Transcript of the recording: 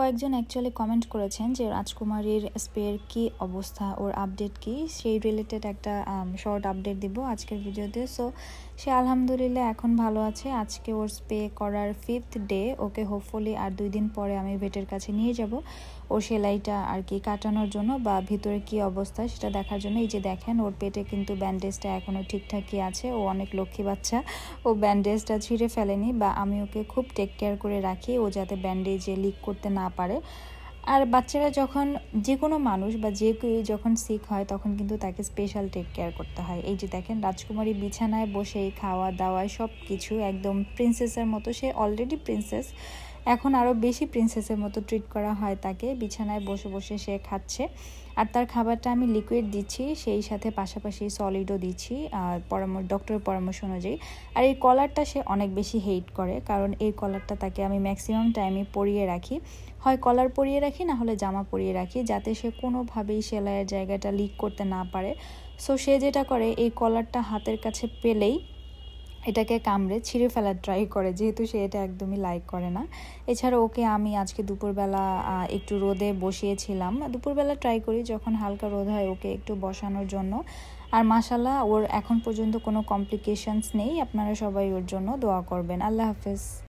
কয়েকজন actually comment করেছেন যে রাজকুমারীর স্পের কী অবস্থা ওর আপডেট কি সেই রিলেটেড একটা শর্ট আপডেট দিব আজকের ভিডিওতে সো সে আলহামদুলিল্লাহ এখন ভালো আছে আজকে ওর স্পে করার ফিফথ ডে ওকে হোপফুলি আর দুই দিন পরে আমি ভেটের কাছে নিয়ে যাব ওর সেলাইটা আর কি কাটানোর জন্য বা ভিতরে কি অবস্থা সেটা দেখার জন্য এই যে দেখেন ওর পেটে কিন্তু ব্যান্ডেজটা এখনও ঠিকঠাকই আছে ও অনেক লক্ষ্মী বাচ্চা ও ব্যান্ডেজটা ছিঁড়ে ফেলেনি বা আমি ওকে খুব টেক কেয়ার করে রাখি ও যাতে ব্যান্ডেজে লিক করতে না না পারে আর বাচ্চারা যখন যে কোনো মানুষ বা যে কেউ যখন সিক হয় তখন কিন্তু তাকে স্পেশাল টেক কেয়ার করতে হয় এই যে দেখেন রাজকুমারী বিছানায় বসে খাওয়া দাওয়া সব কিছু একদম প্রিন্সেসের মতো সে অলরেডি প্রিন্সেস এখন আরও বেশি প্রিন্সেসের মতো ট্রিট করা হয় তাকে বিছানায় বসে বসে সে খাচ্ছে আর তার খাবারটা আমি লিকুইড দিচ্ছি সেই সাথে পাশাপাশি সলিডও দিচ্ছি পরামর্শ ডক্টরের পরামর্শ অনুযায়ী আর এই কলারটা সে অনেক বেশি হেট করে কারণ এই কলারটা তাকে আমি ম্যাক্সিমাম টাইমে পরিয়ে রাখি হয় কলার পরিয়ে রাখি না হলে জামা পরিয়ে রাখি যাতে সে কোনোভাবেই সেলাইয়ের জায়গাটা লিক করতে না পারে সো সে যেটা করে এই কলারটা হাতের কাছে পেলেই এটাকে কামড়ে ছিঁড়ে ফেলার ট্রাই করে যেহেতু সে এটা একদমই লাইক করে না এছাড়া ওকে আমি আজকে দুপুরবেলা একটু রোদে বসিয়েছিলাম দুপুরবেলা ট্রাই করি যখন হালকা রোদ হয় ওকে একটু বসানোর জন্য আর মাশাল্লাহ ওর এখন পর্যন্ত কোনো কমপ্লিকেশনস নেই আপনারা সবাই ওর জন্য দোয়া করবেন আল্লাহ হাফেজ